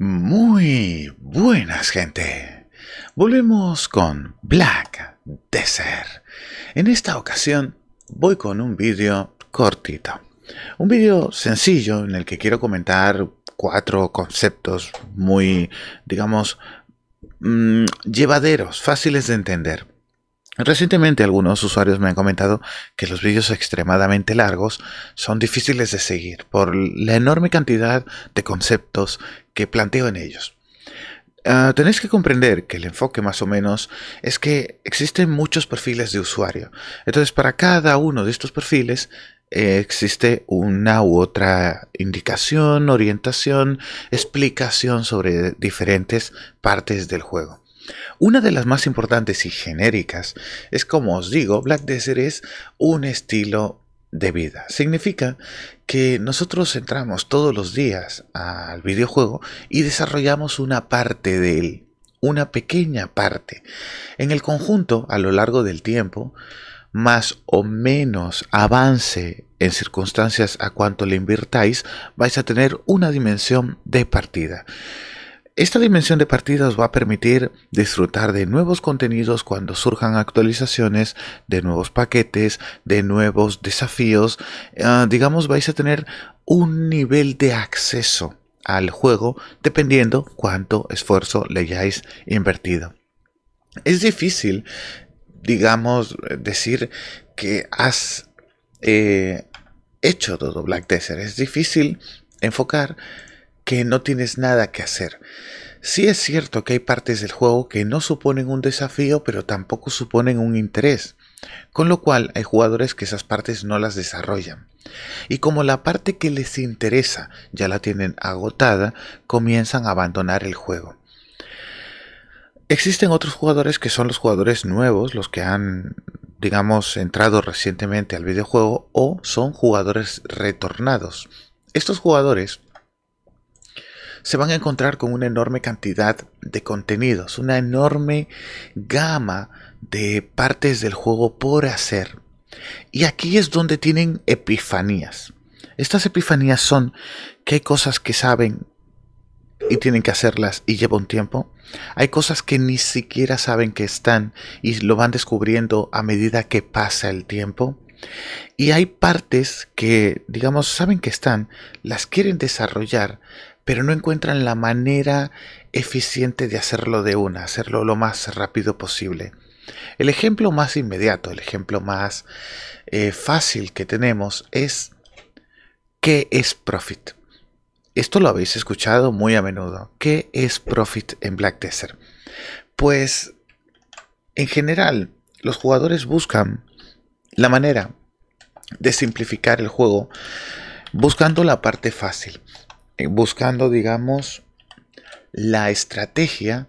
Muy buenas, gente. Volvemos con Black Desert. En esta ocasión voy con un vídeo cortito. Un vídeo sencillo en el que quiero comentar cuatro conceptos muy, digamos, mm, llevaderos, fáciles de entender. Recientemente algunos usuarios me han comentado que los vídeos extremadamente largos son difíciles de seguir por la enorme cantidad de conceptos que planteo en ellos. Ah, tenéis que comprender que el enfoque más o menos es que existen muchos perfiles de usuario. Entonces para cada uno de estos perfiles eh, existe una u otra indicación, orientación, explicación sobre diferentes partes del juego. Una de las más importantes y genéricas es, como os digo, Black Desert es un estilo de vida. Significa que nosotros entramos todos los días al videojuego y desarrollamos una parte de él, una pequeña parte. En el conjunto, a lo largo del tiempo, más o menos avance en circunstancias a cuanto le invirtáis, vais a tener una dimensión de partida. Esta dimensión de partidas os va a permitir disfrutar de nuevos contenidos cuando surjan actualizaciones, de nuevos paquetes, de nuevos desafíos. Ah, digamos, vais a tener un nivel de acceso al juego dependiendo cuánto esfuerzo le hayáis invertido. Es difícil, digamos, decir que has eh, hecho todo Black Desert. Es difícil enfocar que no tienes nada que hacer. Sí es cierto que hay partes del juego que no suponen un desafío, pero tampoco suponen un interés, con lo cual hay jugadores que esas partes no las desarrollan. Y como la parte que les interesa ya la tienen agotada, comienzan a abandonar el juego. Existen otros jugadores que son los jugadores nuevos, los que han, digamos, entrado recientemente al videojuego o son jugadores retornados. Estos jugadores se van a encontrar con una enorme cantidad de contenidos, una enorme gama de partes del juego por hacer. Y aquí es donde tienen epifanías. Estas epifanías son que hay cosas que saben y tienen que hacerlas y lleva un tiempo. Hay cosas que ni siquiera saben que están y lo van descubriendo a medida que pasa el tiempo. Y hay partes que, digamos, saben que están, las quieren desarrollar, pero no encuentran la manera eficiente de hacerlo de una, hacerlo lo más rápido posible. El ejemplo más inmediato, el ejemplo más eh, fácil que tenemos es ¿qué es profit? Esto lo habéis escuchado muy a menudo. ¿Qué es profit en Black Desert? Pues en general los jugadores buscan la manera de simplificar el juego buscando la parte fácil. Eh, buscando, digamos, la estrategia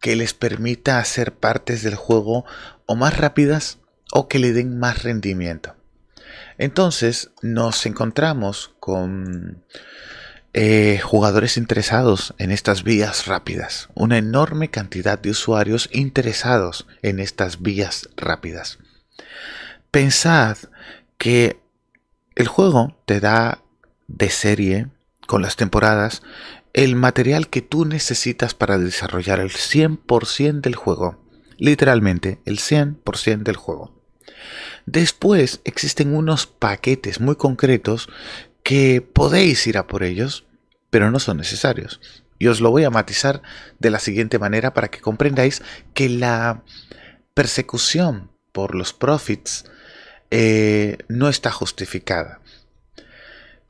que les permita hacer partes del juego o más rápidas o que le den más rendimiento. Entonces nos encontramos con eh, jugadores interesados en estas vías rápidas, una enorme cantidad de usuarios interesados en estas vías rápidas. Pensad que el juego te da de serie con las temporadas, el material que tú necesitas para desarrollar el 100% del juego. Literalmente, el 100% del juego. Después existen unos paquetes muy concretos que podéis ir a por ellos, pero no son necesarios. Y os lo voy a matizar de la siguiente manera para que comprendáis que la persecución por los profits eh, no está justificada.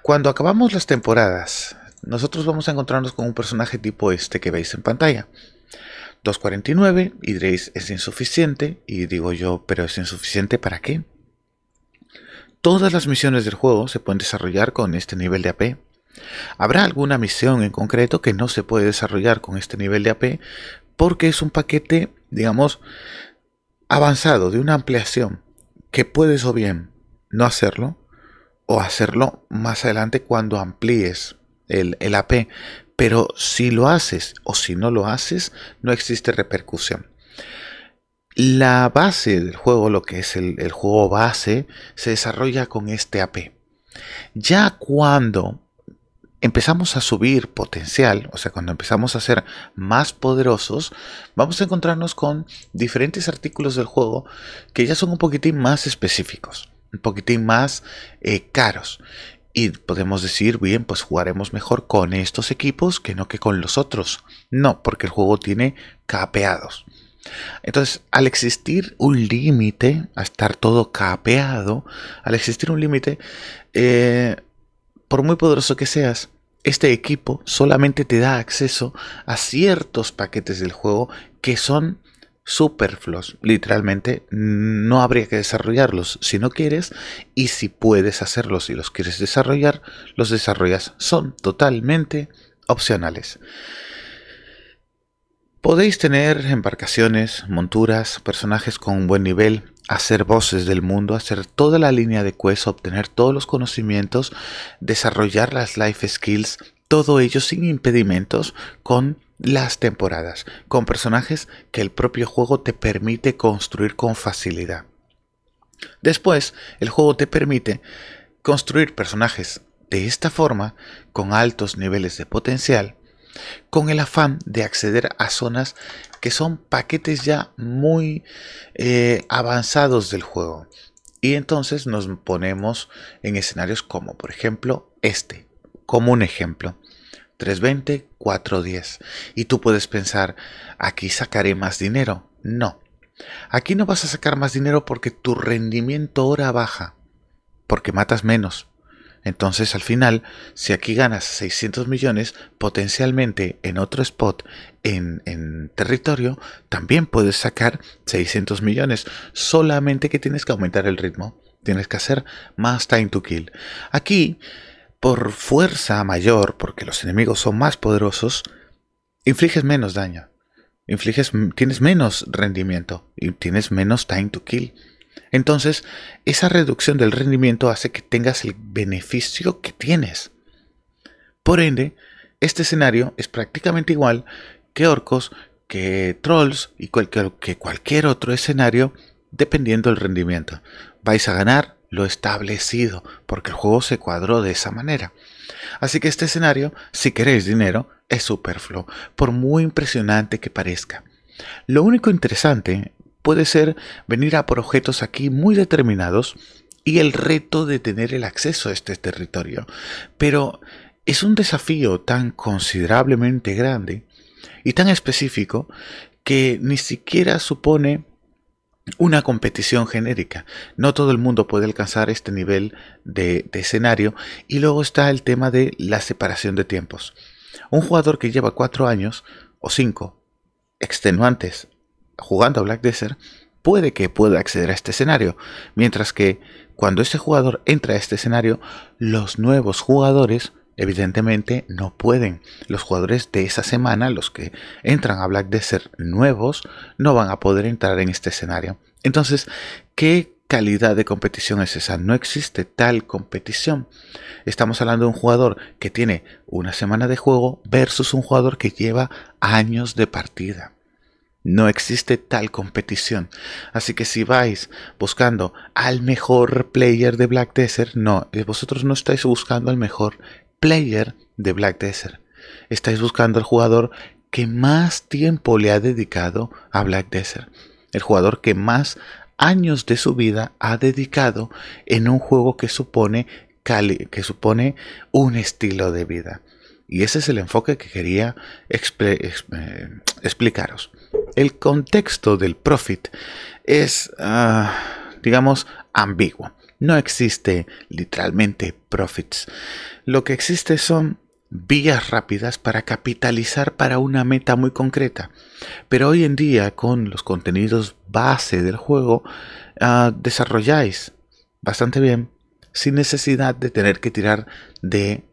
Cuando acabamos las temporadas, nosotros vamos a encontrarnos con un personaje tipo este que veis en pantalla. 249 y diréis es insuficiente y digo yo, pero es insuficiente para qué? Todas las misiones del juego se pueden desarrollar con este nivel de AP. Habrá alguna misión en concreto que no se puede desarrollar con este nivel de AP porque es un paquete, digamos, avanzado de una ampliación que puedes o bien no hacerlo o hacerlo más adelante cuando amplíes el, AP. Pero si lo haces o si no lo haces, no existe repercusión. La base del juego, lo que es el, el, juego base, se desarrolla con este AP. Ya cuando empezamos a subir potencial, o sea, cuando empezamos a ser más poderosos, vamos a encontrarnos con diferentes artículos del juego que ya son un poquitín más específicos un poquitín más eh, caros. Y podemos decir, bien, pues jugaremos mejor con estos equipos que no que con los otros. No, porque el juego tiene capeados. Entonces, al existir un límite, a estar todo capeado, al existir un límite, eh, por muy poderoso que seas, este equipo solamente te da acceso a ciertos paquetes del juego que son superfluos. Literalmente no habría que desarrollarlos si no quieres y si puedes hacerlos y si los quieres desarrollar, los desarrollas. Son totalmente opcionales. Podéis tener embarcaciones, monturas, personajes con un buen nivel, hacer voces del mundo, hacer toda la línea de cueso obtener todos los conocimientos, desarrollar las life skills, todo ello sin impedimentos con las temporadas, con personajes que el propio juego te permite construir con facilidad. Después, el juego te permite construir personajes de esta forma, con altos niveles de potencial, con el afán de acceder a zonas que son paquetes ya muy eh, avanzados del juego. Y entonces nos ponemos en escenarios como, por ejemplo, este, como un ejemplo. 320, 410. Y tú puedes pensar, aquí sacaré más dinero. No. Aquí no vas a sacar más dinero porque tu rendimiento hora baja, porque matas menos. Entonces al final, si aquí ganas 600 millones, potencialmente en otro spot en, en, territorio, también puedes sacar 600 millones, solamente que tienes que aumentar el ritmo, tienes que hacer más time to kill. Aquí por fuerza mayor, porque los enemigos son más poderosos, infliges menos daño. Infliges, tienes menos rendimiento y tienes menos time to kill. Entonces, esa reducción del rendimiento hace que tengas el beneficio que tienes. Por ende, este escenario es prácticamente igual que orcos, que trolls y cualquier, que cualquier otro escenario, dependiendo del rendimiento. Vais a ganar lo establecido, porque el juego se cuadró de esa manera. Así que este escenario, si queréis dinero, es superfluo, por muy impresionante que parezca. Lo único interesante puede ser venir a por objetos aquí muy determinados y el reto de tener el acceso a este territorio. Pero es un desafío tan considerablemente grande y tan específico que ni siquiera supone una competición genérica. No todo el mundo puede alcanzar este nivel de, escenario. Y luego está el tema de la separación de tiempos. Un jugador que lleva cuatro años o cinco extenuantes jugando a Black Desert puede que pueda acceder a este escenario. Mientras que cuando ese jugador entra a este escenario, los nuevos jugadores evidentemente no pueden. Los jugadores de esa semana, los que entran a Black Desert nuevos, no van a poder entrar en este escenario. Entonces, ¿qué calidad de competición es esa? No existe tal competición. Estamos hablando de un jugador que tiene una semana de juego versus un jugador que lleva años de partida. No existe tal competición. Así que si vais buscando al mejor player de Black Desert, no, eh, vosotros no estáis buscando al mejor player de Black Desert. Estáis buscando el jugador que más tiempo le ha dedicado a Black Desert. El jugador que más años de su vida ha dedicado en un juego que supone, que supone un estilo de vida. Y ese es el enfoque que quería eh, explicaros. El contexto del profit es, ah, digamos, ambiguo. No existe literalmente profits. Lo que existe son vías rápidas para capitalizar para una meta muy concreta. Pero hoy en día con los contenidos base del juego ah, desarrolláis bastante bien sin necesidad de tener que tirar de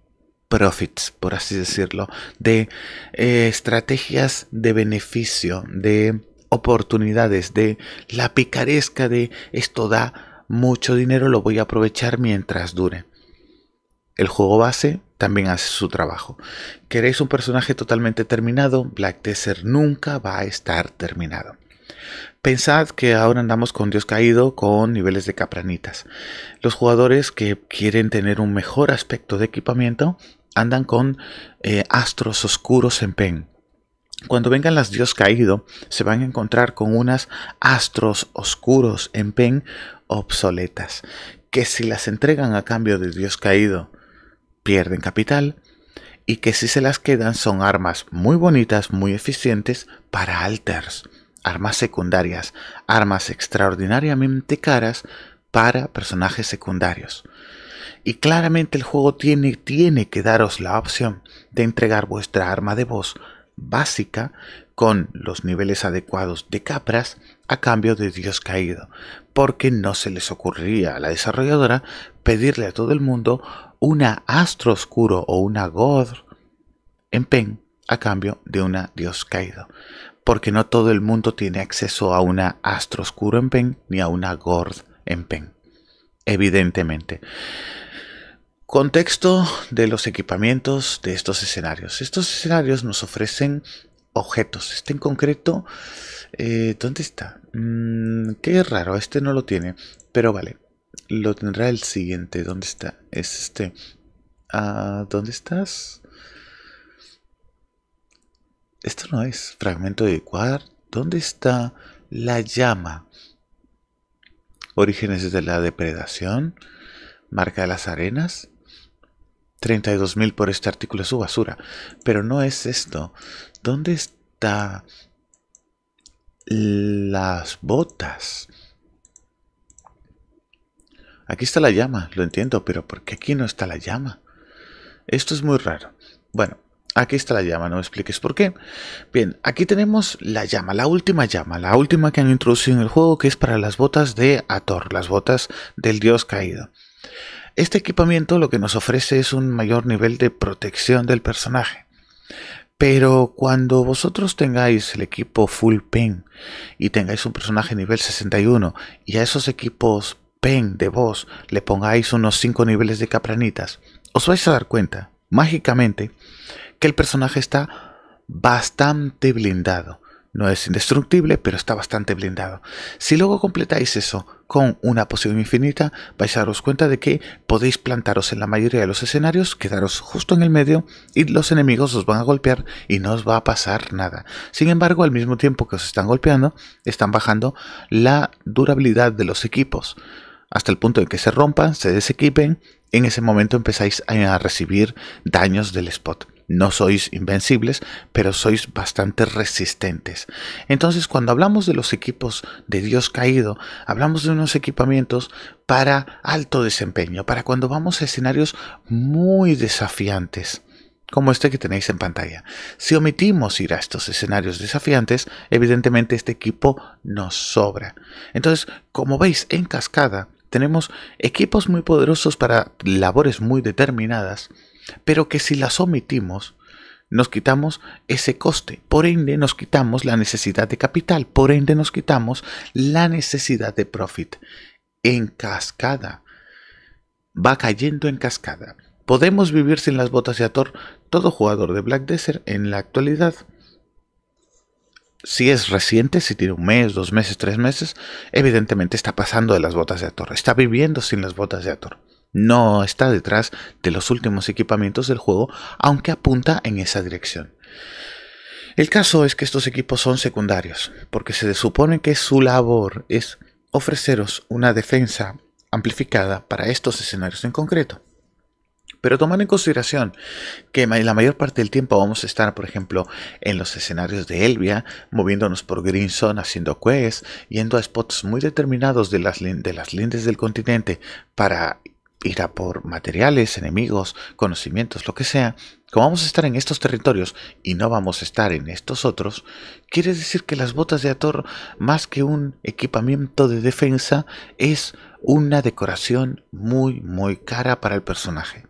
profits, por así decirlo, de eh, estrategias de beneficio, de oportunidades, de la picaresca de esto da mucho dinero, lo voy a aprovechar mientras dure. El juego base también hace su trabajo. ¿Queréis un personaje totalmente terminado? Black Desert nunca va a estar terminado. Pensad que ahora andamos con Dios caído con niveles de capranitas. Los jugadores que quieren tener un mejor aspecto de equipamiento andan con eh, astros oscuros en pen. Cuando vengan las dios caído, se van a encontrar con unas astros oscuros en pen obsoletas, que si las entregan a cambio de dios caído, pierden capital, y que si se las quedan son armas muy bonitas, muy eficientes para alters, armas secundarias, armas extraordinariamente caras para personajes secundarios. Y claramente el juego tiene, tiene que daros la opción de entregar vuestra arma de voz básica con los niveles adecuados de capras a cambio de Dios caído, porque no se les ocurría a la desarrolladora pedirle a todo el mundo una astro oscuro o una god en pen a cambio de una Dios caído, porque no todo el mundo tiene acceso a una astro oscuro en pen ni a una gord en pen, evidentemente. Contexto de los equipamientos de estos escenarios. Estos escenarios nos ofrecen objetos. Este en concreto, eh, ¿dónde está? Mm, qué raro, este no lo tiene. Pero vale, lo tendrá el siguiente. ¿Dónde está? Es este. Ah, ¿Dónde estás? Esto no es fragmento de cuadra. ¿Dónde está la llama? Orígenes de la depredación. Marca de las arenas. 32.000 por este artículo es su basura. Pero no es esto. ¿Dónde está las botas? Aquí está la llama, lo entiendo, pero ¿por qué aquí no está la llama? Esto es muy raro. Bueno, aquí está la llama, no me expliques por qué. Bien, aquí tenemos la llama, la última llama, la última que han introducido en el juego, que es para las botas de Ator, las botas del dios caído. Este equipamiento lo que nos ofrece es un mayor nivel de protección del personaje. Pero cuando vosotros tengáis el equipo full pen y tengáis un personaje nivel 61 y a esos equipos pen de vos le pongáis unos 5 niveles de capranitas, os vais a dar cuenta, mágicamente, que el personaje está bastante blindado. No es indestructible, pero está bastante blindado. Si luego completáis eso con una poción infinita, vais a daros cuenta de que podéis plantaros en la mayoría de los escenarios, quedaros justo en el medio y los enemigos os van a golpear y no os va a pasar nada. Sin embargo, al mismo tiempo que os están golpeando, están bajando la durabilidad de los equipos hasta el punto en que se rompan, se desequipen, en ese momento empezáis a recibir daños del spot no sois invencibles, pero sois bastante resistentes. Entonces, cuando hablamos de los equipos de Dios caído, hablamos de unos equipamientos para alto desempeño, para cuando vamos a escenarios muy desafiantes como este que tenéis en pantalla. Si omitimos ir a estos escenarios desafiantes, evidentemente este equipo nos sobra. Entonces, como veis en cascada, tenemos equipos muy poderosos para labores muy determinadas, pero que si las omitimos, nos quitamos ese coste, por ende nos quitamos la necesidad de capital, por ende nos quitamos la necesidad de profit. En cascada, va cayendo en cascada. Podemos vivir sin las botas de Ator, todo jugador de Black Desert en la actualidad. Si es reciente, si tiene un mes, dos meses, tres meses, evidentemente está pasando de las botas de Ator, está viviendo sin las botas de Ator no está detrás de los últimos equipamientos del juego, aunque apunta en esa dirección. El caso es que estos equipos son secundarios, porque se supone que su labor es ofreceros una defensa amplificada para estos escenarios en concreto. Pero tomando en consideración que la mayor parte del tiempo vamos a estar, por ejemplo, en los escenarios de Elvia, moviéndonos por Green Zone, haciendo quests, yendo a spots muy determinados de las, de las lindes del continente para ir a por materiales, enemigos, conocimientos, lo que sea, como vamos a estar en estos territorios y no vamos a estar en estos otros, quiere decir que las botas de Ator, más que un equipamiento de defensa, es una decoración muy, muy cara para el personaje.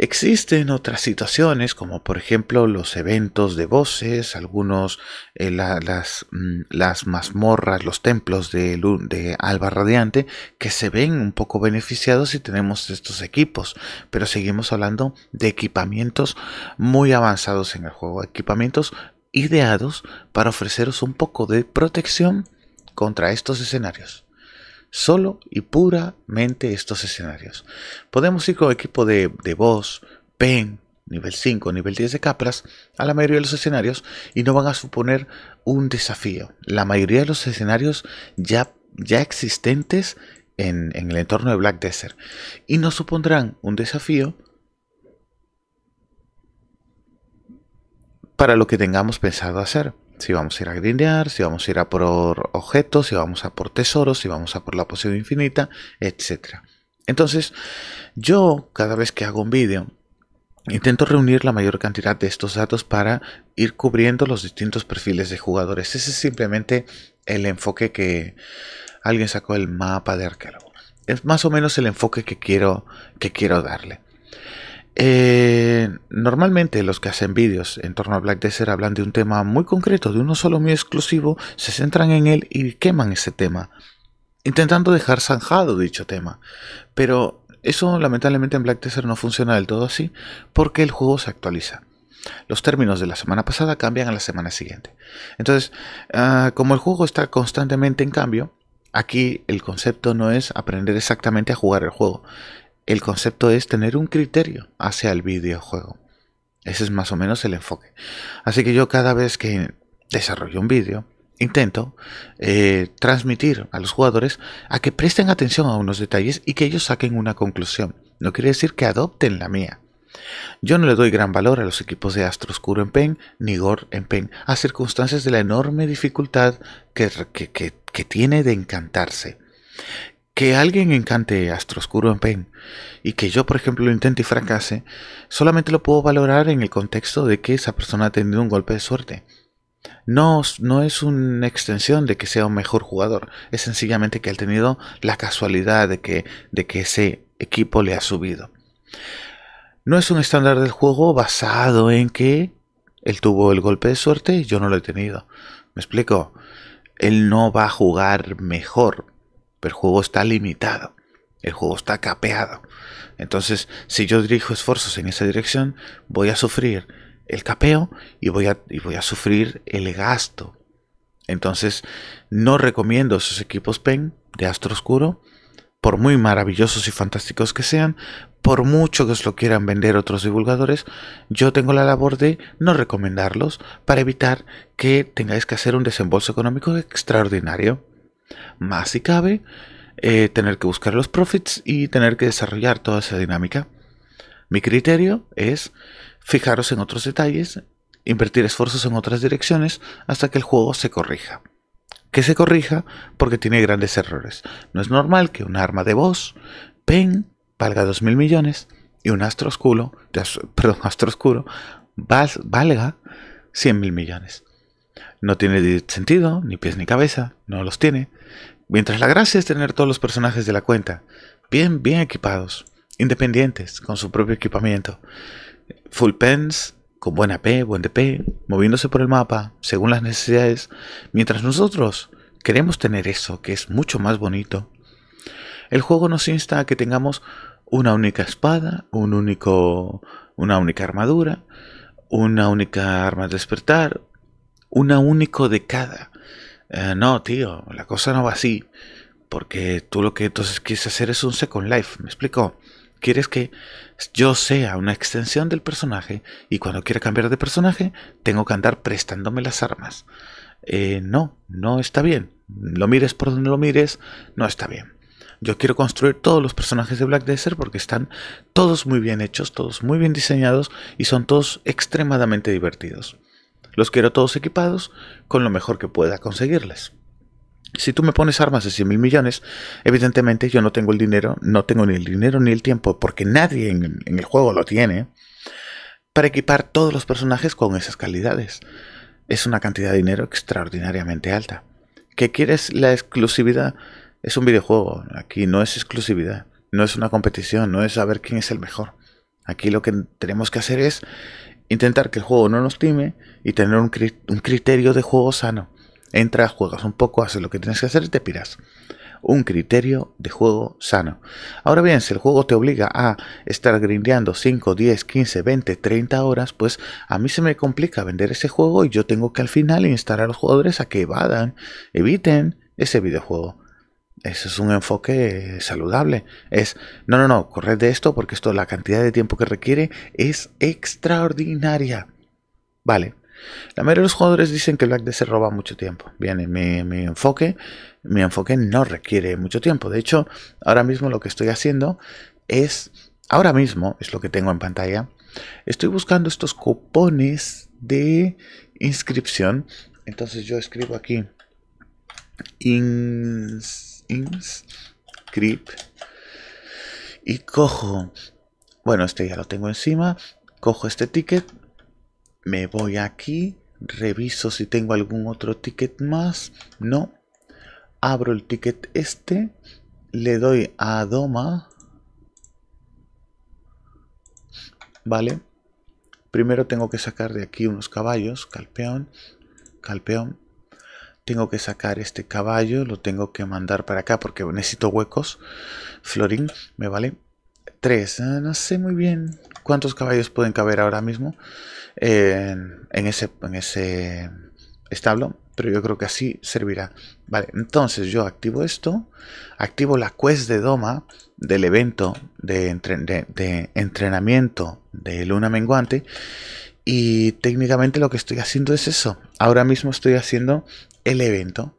Existen otras situaciones, como por ejemplo los eventos de voces, algunos, eh, mm, las, mazmorras, los templos de, de, Alba Radiante, que se ven un poco beneficiados si tenemos estos equipos. Pero seguimos hablando de equipamientos muy avanzados en el juego, equipamientos ideados para ofreceros un poco de protección contra estos escenarios solo y puramente estos escenarios. Podemos ir con equipo de, de voz, pen, nivel 5, nivel 10 de capras a la mayoría de los escenarios y no van a suponer un desafío. La mayoría de los escenarios ya, ya existentes en, en el entorno de Black Desert y no supondrán un desafío para lo que tengamos pensado hacer. Si vamos a ir a grindear, si vamos a ir a por objetos, si vamos a por tesoros, si vamos a por la posición infinita, etc. Entonces, yo cada vez que hago un vídeo, Intento reunir la mayor cantidad de estos datos para ir cubriendo los distintos perfiles de jugadores. Ese es simplemente el enfoque que alguien sacó el mapa de arqueólogo. Es más o menos el enfoque que quiero, que quiero darle. Eh, normalmente los que hacen vídeos en torno a Black Desert hablan de un tema muy concreto, de uno solo muy exclusivo, se centran en él y queman ese tema, intentando dejar zanjado dicho tema. Pero eso lamentablemente en Black Desert no funciona del todo así, porque el juego se actualiza. Los términos de la semana pasada cambian a la semana siguiente. Entonces, ah, como el juego está constantemente en cambio, aquí el concepto no es aprender exactamente a jugar el juego, el concepto es tener un criterio hacia el videojuego. Ese es más o menos el enfoque. Así que yo cada vez que desarrollo un vídeo, intento eh, transmitir a los jugadores a que presten atención a unos detalles y que ellos saquen una conclusión. No quiere decir que adopten la mía. Yo no le doy gran valor a los equipos de Astro Oscuro en PEN ni Gore en PEN, a circunstancias de la enorme dificultad que tiene de encantarse que alguien encante Astro Oscuro en Pen y que yo, por ejemplo, lo intente y fracase, solamente lo puedo valorar en el contexto de que esa persona ha tenido un golpe de suerte. No, no es una extensión de que sea un mejor jugador, es sencillamente que ha tenido la casualidad de que, de que ese equipo le ha subido. No es un estándar del juego basado en que él tuvo el golpe de suerte y yo no lo he tenido. ¿Me explico? Él no va a jugar mejor pero el juego está limitado. El juego está capeado. Entonces, si yo dirijo esfuerzos en esa dirección, voy a sufrir el capeo y voy a, y voy a sufrir el gasto. Entonces, no recomiendo esos equipos PEN de Astro Oscuro, por muy maravillosos y fantásticos que sean, por mucho que os lo quieran vender otros divulgadores, yo tengo la labor de no recomendarlos para evitar que tengáis que hacer un desembolso económico extraordinario más si cabe, eh, tener que buscar los profits y tener que desarrollar toda esa dinámica. Mi criterio es fijaros en otros detalles, invertir esfuerzos en otras direcciones hasta que el juego se corrija. Que se corrija porque tiene grandes errores. No es normal que un arma de voz, PEN, valga 2.000 millones y un astro oscuro, perdón, astro oscuro, valga 100.000 millones. No tiene sentido, ni pies ni cabeza, no los tiene. Mientras la gracia es tener todos los personajes de la cuenta bien, bien equipados, independientes, con su propio equipamiento. Full pens, con buena p buen DP, moviéndose por el mapa, según las necesidades. Mientras nosotros queremos tener eso, que es mucho más bonito, el juego nos insta a que tengamos una única espada, un único, una única armadura, una única arma de despertar, una único de cada. Eh, no, tío, la cosa no va así. Porque tú lo que entonces quieres hacer es un Second Life, ¿me explico? Quieres que yo sea una extensión del personaje y cuando quiera cambiar de personaje tengo que andar prestándome las armas. Eh, no, no está bien. Lo mires por donde lo mires, no está bien. Yo quiero construir todos los personajes de Black Desert porque están todos muy bien hechos, todos muy bien diseñados y son todos extremadamente divertidos. Los quiero todos equipados con lo mejor que pueda conseguirles. Si tú me pones armas de 100 mil millones, evidentemente yo no tengo el dinero, no tengo ni el dinero ni el tiempo, porque nadie en, en el juego lo tiene, para equipar todos los personajes con esas calidades. Es una cantidad de dinero extraordinariamente alta. ¿Qué quieres la exclusividad? Es un videojuego, aquí no es exclusividad, no es una competición, no es saber quién es el mejor. Aquí lo que tenemos que hacer es intentar que el juego no nos time y tener un, un criterio de juego sano. Entras, juegas un poco, haces lo que tienes que hacer y te piras. Un criterio de juego sano. Ahora bien, si el juego te obliga a estar grindeando 5, 10, 15, 20, 30 horas, pues a mí se me complica vender ese juego y yo tengo que al final instar a los jugadores a que evadan, eviten ese videojuego. Eso es un enfoque saludable. Es, no, no, no, corred de esto porque esto, la cantidad de tiempo que requiere es extraordinaria. Vale. La mayoría de los jugadores dicen que Black se roba mucho tiempo. Bien, mi, mi enfoque, mi enfoque no requiere mucho tiempo. De hecho, ahora mismo lo que estoy haciendo es, ahora mismo es lo que tengo en pantalla, estoy buscando estos cupones de inscripción. Entonces yo escribo aquí ins inscript y cojo, bueno, este ya lo tengo encima, cojo este ticket, me voy aquí, reviso si tengo algún otro ticket más, no, abro el ticket este, le doy a Doma, vale, primero tengo que sacar de aquí unos caballos, calpeón, calpeón, tengo que sacar este caballo, lo tengo que mandar para acá porque necesito huecos. Florín, me vale. 3. Ah, no sé muy bien cuántos caballos pueden caber ahora mismo en, ese, en ese establo, pero yo creo que así servirá. Vale, entonces yo activo esto, activo la quest de Doma del evento de, de entrenamiento de Luna Menguante y técnicamente lo que estoy haciendo es eso. Ahora mismo estoy haciendo el evento.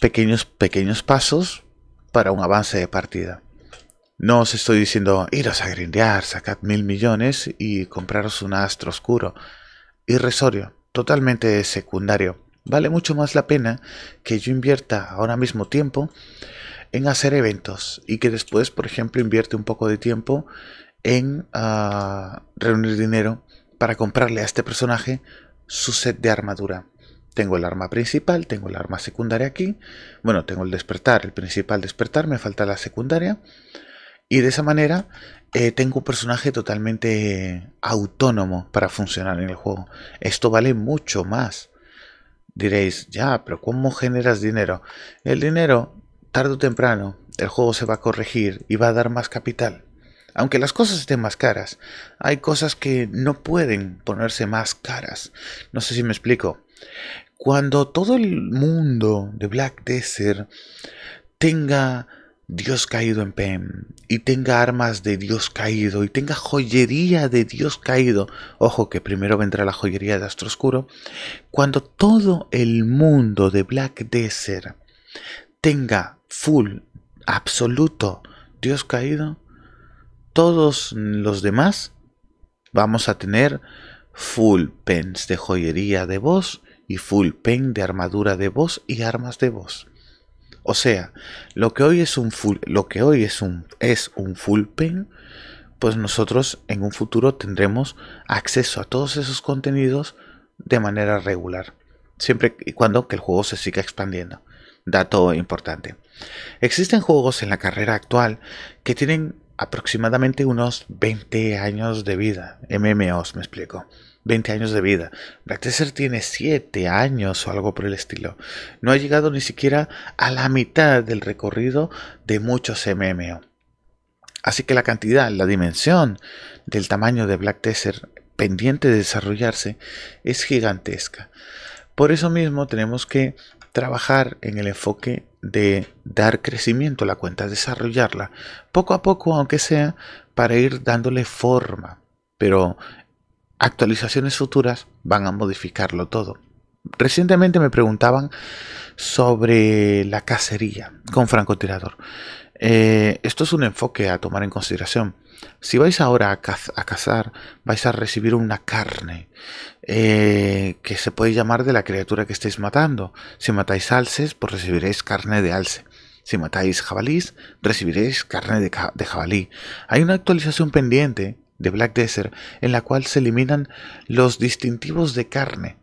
Pequeños, pequeños pasos para un avance de partida. No os estoy diciendo iros a grindear, sacad mil millones y compraros un astro oscuro. irresorio, totalmente secundario. Vale mucho más la pena que yo invierta ahora mismo tiempo en hacer eventos y que después, por ejemplo, invierte un poco de tiempo en ah, reunir dinero para comprarle a este personaje su set de armadura. Tengo el arma principal, tengo el arma secundaria aquí. Bueno, tengo el despertar, el principal despertar, me falta la secundaria. Y de esa manera eh, tengo un personaje totalmente autónomo para funcionar en el juego. Esto vale mucho más. Diréis, ya, pero ¿cómo generas dinero? El dinero, tarde o temprano, el juego se va a corregir y va a dar más capital. Aunque las cosas estén más caras, hay cosas que no pueden ponerse más caras. No sé si me explico. Cuando todo el mundo de Black Desert tenga Dios caído en PEM y tenga armas de Dios caído y tenga joyería de Dios caído, ojo que primero vendrá la joyería de Astro Oscuro, cuando todo el mundo de Black Desert tenga full, absoluto Dios caído, todos los demás vamos a tener full pens de joyería de voz y full pen de armadura de voz y armas de voz. O sea, lo que hoy es un full, lo que hoy es un es un pen, pues nosotros en un futuro tendremos acceso a todos esos contenidos de manera regular, siempre y cuando que el juego se siga expandiendo. Dato importante. Existen juegos en la carrera actual que tienen aproximadamente unos 20 años de vida. MMOs, me explico. 20 años de vida. Black Tesser tiene 7 años o algo por el estilo. No ha llegado ni siquiera a la mitad del recorrido de muchos MMO. Así que la cantidad, la dimensión del tamaño de Black Tesser pendiente de desarrollarse es gigantesca. Por eso mismo tenemos que trabajar en el enfoque de dar crecimiento a la cuenta, desarrollarla poco a poco, aunque sea, para ir dándole forma. Pero actualizaciones futuras van a modificarlo todo. Recientemente me preguntaban sobre la cacería con francotirador. Eh, esto es un enfoque a tomar en consideración. Si vais ahora a, cazar, vais a recibir una carne eh, que se puede llamar de la criatura que estáis matando. Si matáis alces, pues recibiréis carne de alce. Si matáis jabalís, recibiréis carne de jabalí. Hay una actualización pendiente de Black Desert en la cual se eliminan los distintivos de carne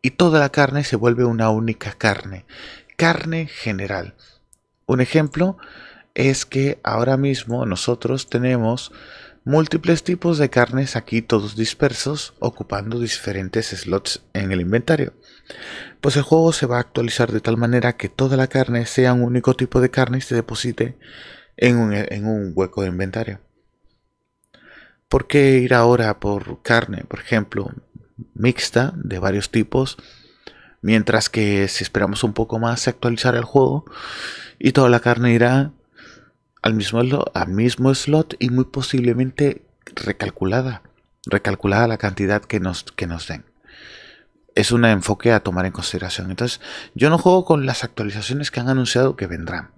y toda la carne se vuelve una única carne, carne general. Un ejemplo, es que ahora mismo nosotros tenemos múltiples tipos de carnes aquí todos dispersos ocupando diferentes slots en el inventario. Pues el juego se va a actualizar de tal manera que toda la carne sea un único tipo de carne y se deposite en un, hueco de inventario. ¿Por qué ir ahora por carne, por ejemplo, mixta de varios tipos? Mientras que si esperamos un poco más se actualizará el juego y toda la carne irá al mismo, slot y muy posiblemente recalculada, recalculada la cantidad que nos, que nos den. Es un enfoque a tomar en consideración. Entonces, yo no juego con las actualizaciones que han anunciado que vendrán.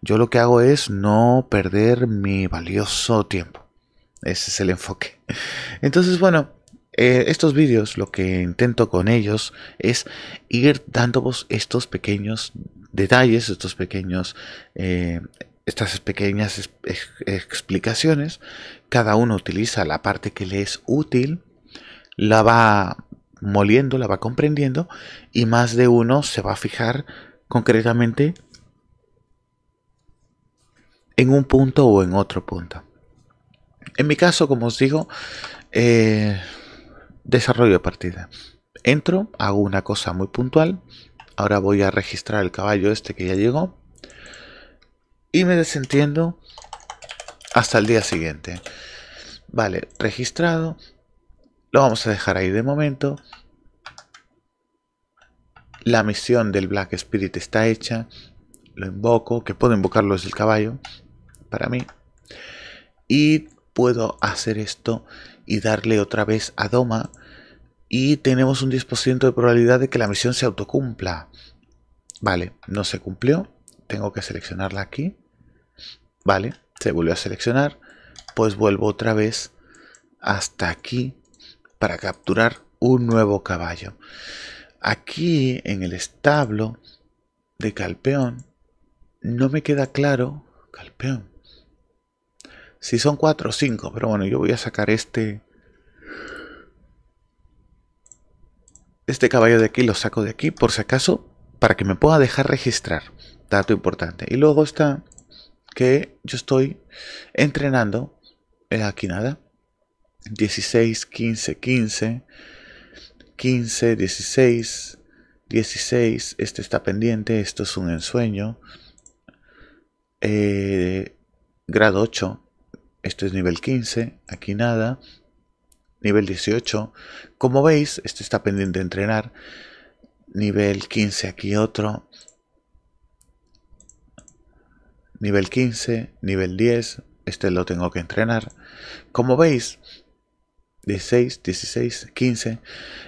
Yo lo que hago es no perder mi valioso tiempo. Ese es el enfoque. Entonces, bueno, eh, estos vídeos lo que intento con ellos es ir dándoos estos pequeños detalles, estos pequeños eh, estas pequeñas explicaciones, cada uno utiliza la parte que le es útil, la va moliendo, la va comprendiendo y más de uno se va a fijar concretamente en un punto o en otro punto. En mi caso, como os digo, eh, desarrollo de partida. Entro, hago una cosa muy puntual. Ahora voy a registrar el caballo este que ya llegó y me desentiendo hasta el día siguiente. Vale, registrado. Lo vamos a dejar ahí de momento. La misión del Black Spirit está hecha. Lo invoco, que puedo invocarlo desde el caballo, para mí. Y puedo hacer esto y darle otra vez a Doma. Y tenemos un 10% de probabilidad de que la misión se autocumpla. Vale, no se cumplió. Tengo que seleccionarla aquí. Vale, se vuelve a seleccionar. Pues vuelvo otra vez hasta aquí para capturar un nuevo caballo. Aquí en el establo de Calpeón no me queda claro Calpeón. Si son 4 o 5, pero bueno, yo voy a sacar este este caballo de aquí, lo saco de aquí por si acaso para que me pueda dejar registrar. Dato importante. Y luego está que yo estoy entrenando eh, aquí nada 16 15 15 15 16 16 este está pendiente esto es un ensueño eh, grado 8 esto es nivel 15 aquí nada nivel 18 como veis este está pendiente de entrenar nivel 15 aquí otro nivel 15, nivel 10, este lo tengo que entrenar. Como veis, 16, 16, 15,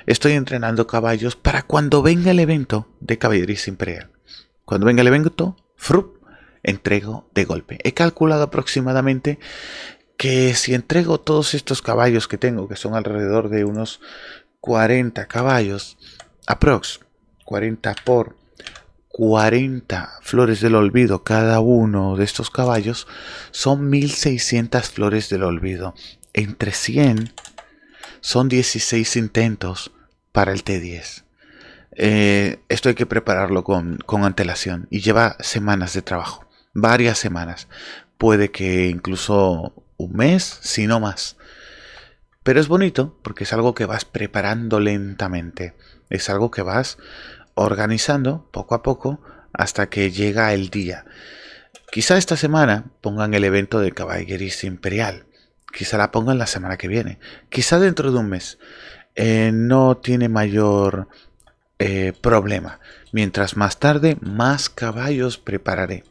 estoy entrenando caballos para cuando venga el evento de caballería imperial. Cuando venga el evento, frup, entrego de golpe. He calculado aproximadamente que si entrego todos estos caballos que tengo, que son alrededor de unos 40 caballos, aprox, 40 por 40 flores del olvido cada uno de estos caballos, son 1600 flores del olvido. Entre 100 son 16 intentos para el T10. Eh, esto hay que prepararlo con, con antelación y lleva semanas de trabajo, varias semanas. Puede que incluso un mes, si no más. Pero es bonito porque es algo que vas preparando lentamente. Es algo que vas organizando poco a poco hasta que llega el día. Quizá esta semana pongan el evento de caballería Imperial. Quizá la pongan la semana que viene. Quizá dentro de un mes. Eh, no tiene mayor eh, problema. Mientras más tarde, más caballos prepararé.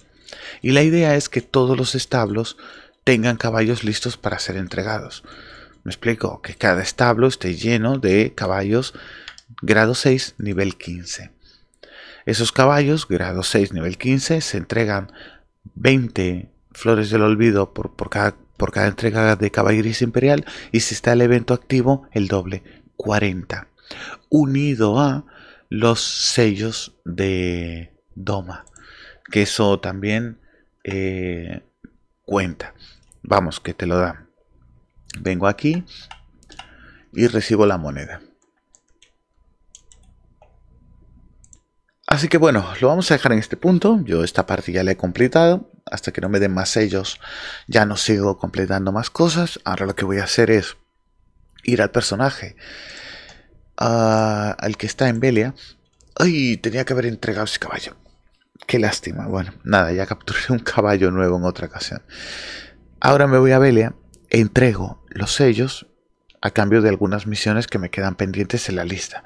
Y la idea es que todos los establos tengan caballos listos para ser entregados. Me explico, que cada establo esté lleno de caballos grado 6, nivel 15. Esos caballos, grado 6, nivel 15, se entregan 20 flores del olvido por, cada, entrega de caballería imperial y si está el evento activo, el doble, 40. Unido a los sellos de Doma, que eso también eh, cuenta. Vamos, que te lo dan. Vengo aquí y recibo la moneda. Así que bueno, lo vamos a dejar en este punto. Yo esta parte ya la he completado. Hasta que no me den más sellos, ya no sigo completando más cosas. Ahora lo que voy a hacer es ir al personaje. al que está en Belia. Ay, tenía que haber entregado ese caballo. Qué lástima. Bueno, nada, ya capturé un caballo nuevo en otra ocasión. Ahora me voy a Belia, e entrego los sellos a cambio de algunas misiones que me quedan pendientes en la lista.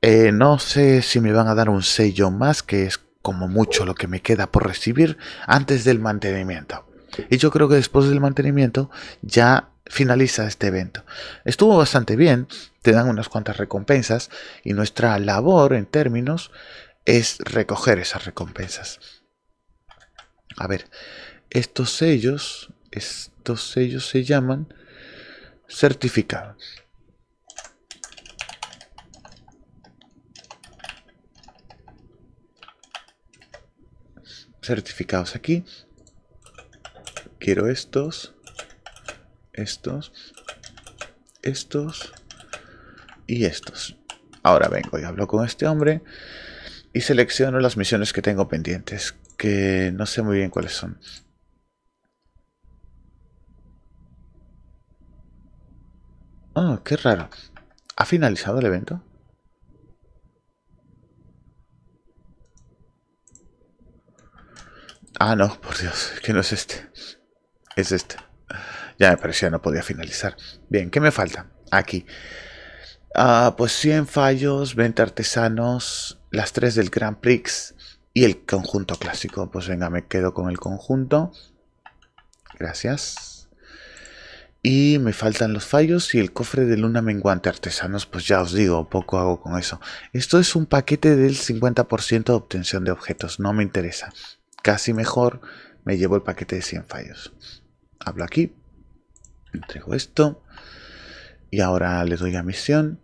Eh, no sé si me van a dar un sello más, que es como mucho lo que me queda por recibir antes del mantenimiento. Y yo creo que después del mantenimiento ya finaliza este evento. Estuvo bastante bien, te dan unas cuantas recompensas y nuestra labor en términos es recoger esas recompensas. A ver, estos sellos, estos sellos se llaman certificados. certificados aquí. Quiero estos, estos, estos y estos. Ahora vengo y hablo con este hombre y selecciono las misiones que tengo pendientes, que no sé muy bien cuáles son. Oh, qué raro. ¿Ha finalizado el evento? Ah, no, por Dios, que no es este. Es este. Ya me parecía, no podía finalizar. Bien, ¿qué me falta? Aquí. Ah, pues 100 fallos, 20 artesanos, las 3 del Grand Prix y el conjunto clásico. Pues venga, me quedo con el conjunto. Gracias. Y me faltan los fallos y el cofre de luna menguante artesanos. Pues ya os digo, poco hago con eso. Esto es un paquete del 50% de obtención de objetos. No me interesa casi mejor, me llevo el paquete de 100 fallos. Hablo aquí, entrego esto y ahora le doy a misión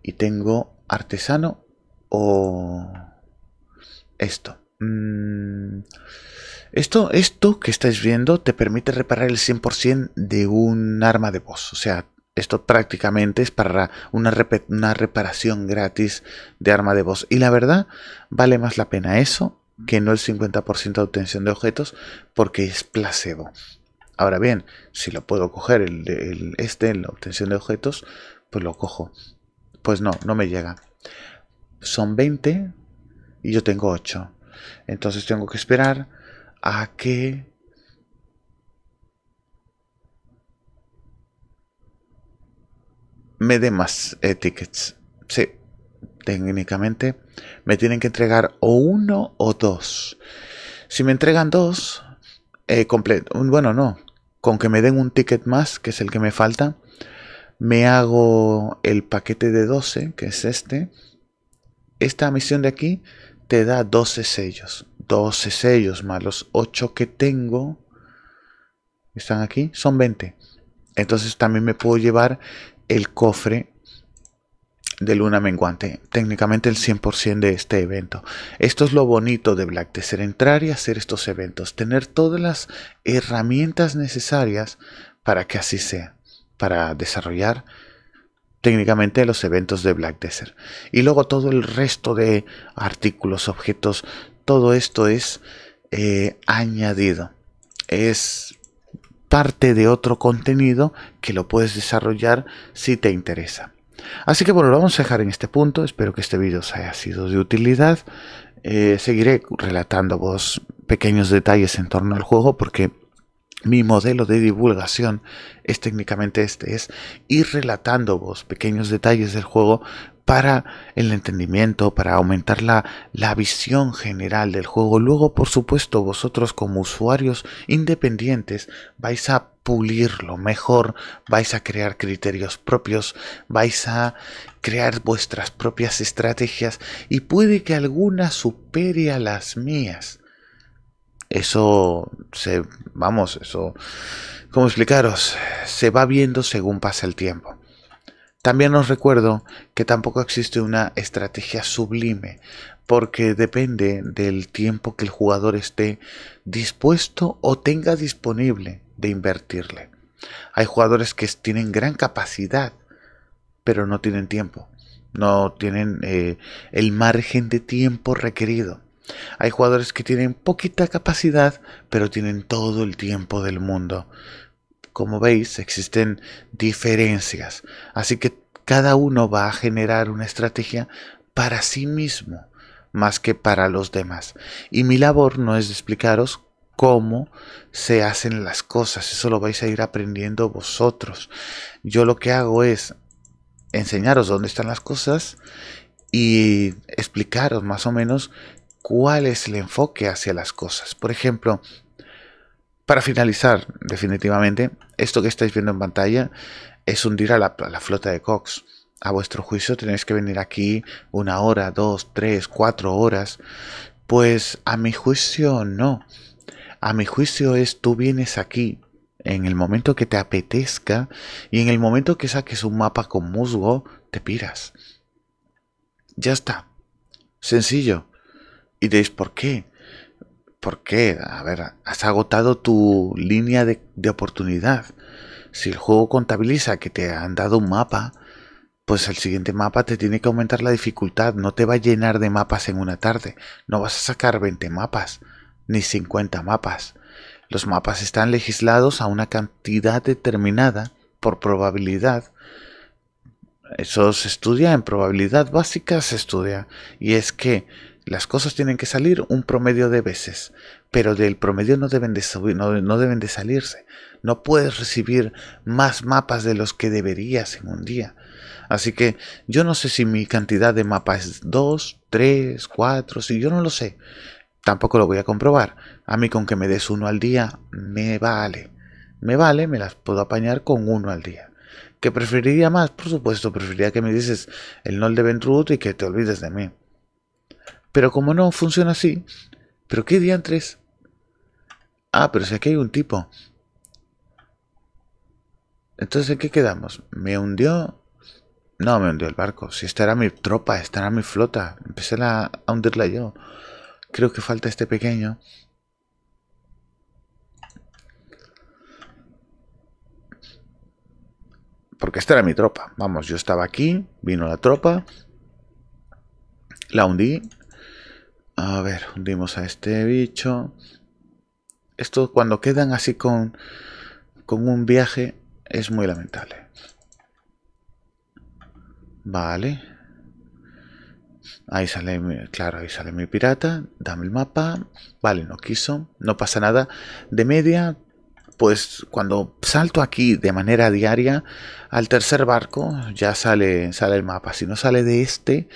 y tengo artesano o esto. Mm, esto, esto que estáis viendo te permite reparar el 100% de un arma de voz. O sea, esto prácticamente es para una, una reparación gratis de arma de voz. Y la verdad, vale más la pena eso que no el 50% de obtención de objetos porque es placebo. Ahora bien, si lo puedo coger el, este en la obtención de objetos, pues lo cojo. Pues no, no me llega. Son 20 y yo tengo 8. Entonces tengo que esperar a que me dé más tickets. Sí, técnicamente, me tienen que entregar o uno o dos. Si me entregan dos, eh, bueno, no, con que me den un ticket más, que es el que me falta, me hago el paquete de 12, que es este. Esta misión de aquí te da 12 sellos. 12 sellos más los 8 que tengo. Están aquí. Son 20. Entonces también me puedo llevar el cofre de luna menguante, técnicamente el 100% de este evento. Esto es lo bonito de Black Desert, entrar y hacer estos eventos, tener todas las herramientas necesarias para que así sea, para desarrollar técnicamente los eventos de Black Desert. Y luego todo el resto de artículos, objetos, todo esto es eh, añadido. Es parte de otro contenido que lo puedes desarrollar si te interesa. Así que bueno, lo vamos a dejar en este punto. Espero que este vídeo os haya sido de utilidad. Eh, seguiré relatando vos pequeños detalles en torno al juego porque mi modelo de divulgación es técnicamente este, es ir relatando vos pequeños detalles del juego para el entendimiento, para aumentar la, visión general del juego. Luego, por supuesto, vosotros como usuarios independientes vais a pulirlo mejor, vais a crear criterios propios, vais a crear vuestras propias estrategias y puede que alguna supere a las mías. Eso se, vamos, eso, ¿cómo explicaros? Se va viendo según pasa el tiempo. También os recuerdo que tampoco existe una estrategia sublime, porque depende del tiempo que el jugador esté dispuesto o tenga disponible de invertirle. Hay jugadores que tienen gran capacidad, pero no tienen tiempo, no tienen eh, el margen de tiempo requerido. Hay jugadores que tienen poquita capacidad, pero tienen todo el tiempo del mundo. Como veis, existen diferencias, así que cada uno va a generar una estrategia para sí mismo más que para los demás. Y mi labor no es explicaros cómo se hacen las cosas, eso lo vais a ir aprendiendo vosotros. Yo lo que hago es enseñaros dónde están las cosas y explicaros más o menos cuál es el enfoque hacia las cosas. Por ejemplo, para finalizar, definitivamente, esto que estáis viendo en pantalla es hundir a la, flota de Cox. A vuestro juicio tenéis que venir aquí una hora, dos, tres, cuatro horas. Pues a mi juicio no. A mi juicio es tú vienes aquí en el momento que te apetezca y en el momento que saques un mapa con musgo, te piras. Ya está. Sencillo. Y deis ¿por qué? ¿Por qué? A ver, has agotado tu línea de, oportunidad. Si el juego contabiliza que te han dado un mapa, pues el siguiente mapa te tiene que aumentar la dificultad. No te va a llenar de mapas en una tarde. No vas a sacar 20 mapas, ni 50 mapas. Los mapas están legislados a una cantidad determinada por probabilidad. Eso se estudia en probabilidad básica, se estudia. Y es que las cosas tienen que salir un promedio de veces, pero del promedio no deben de, no, deben salirse. No puedes recibir más mapas de los que deberías en un día. Así que yo no sé si mi cantidad de mapas es 2, 3, 4, si yo no lo sé. Tampoco lo voy a comprobar. A mí con que me des uno al día, me vale. Me vale, me las puedo apañar con uno al día. ¿Que preferiría más? Por supuesto, preferiría que me dices el nol de Ventrut y que te olvides de mí. Pero como no funciona así, ¿pero qué diantres? Ah, pero si aquí hay un tipo. Entonces, ¿en qué quedamos? ¿Me hundió? No, me hundió el barco. Si esta era mi tropa, esta era mi flota. Empecé a, a hundirla yo. Creo que falta este pequeño. Porque esta era mi tropa. Vamos, yo estaba aquí, vino la tropa, la hundí a ver, hundimos a este bicho. Esto cuando quedan así con, con un viaje es muy lamentable. Vale. Ahí sale, claro, ahí sale mi pirata. Dame el mapa. Vale, no quiso. No pasa nada. De media pues cuando salto aquí de manera diaria al tercer barco ya sale, sale el mapa. Si no sale de este,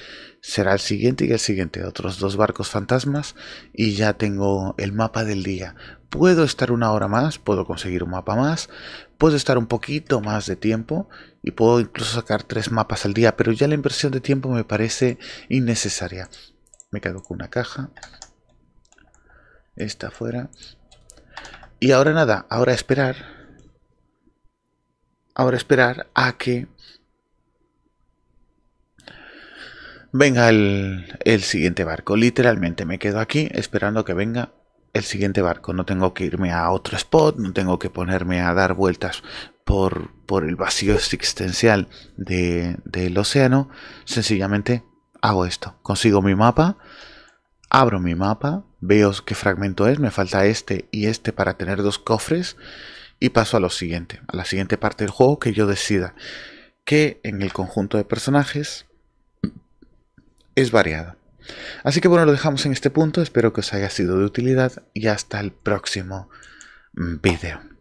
será el siguiente y el siguiente. Otros dos barcos fantasmas y ya tengo el mapa del día. Puedo estar una hora más, puedo conseguir un mapa más, puedo estar un poquito más de tiempo y puedo incluso sacar tres mapas al día, pero ya la inversión de tiempo me parece innecesaria. Me cago con una caja. Esta afuera. Y ahora nada, ahora esperar. Ahora esperar a que venga el, el siguiente barco. Literalmente me quedo aquí esperando que venga el siguiente barco. No tengo que irme a otro spot, no tengo que ponerme a dar vueltas por, por el vacío existencial de, del océano. Sencillamente hago esto. Consigo mi mapa, Abro mi mapa, veo qué fragmento es, me falta este y este para tener dos cofres y paso a lo siguiente, a la siguiente parte del juego que yo decida que en el conjunto de personajes es variado. Así que bueno, lo dejamos en este punto, espero que os haya sido de utilidad y hasta el próximo video.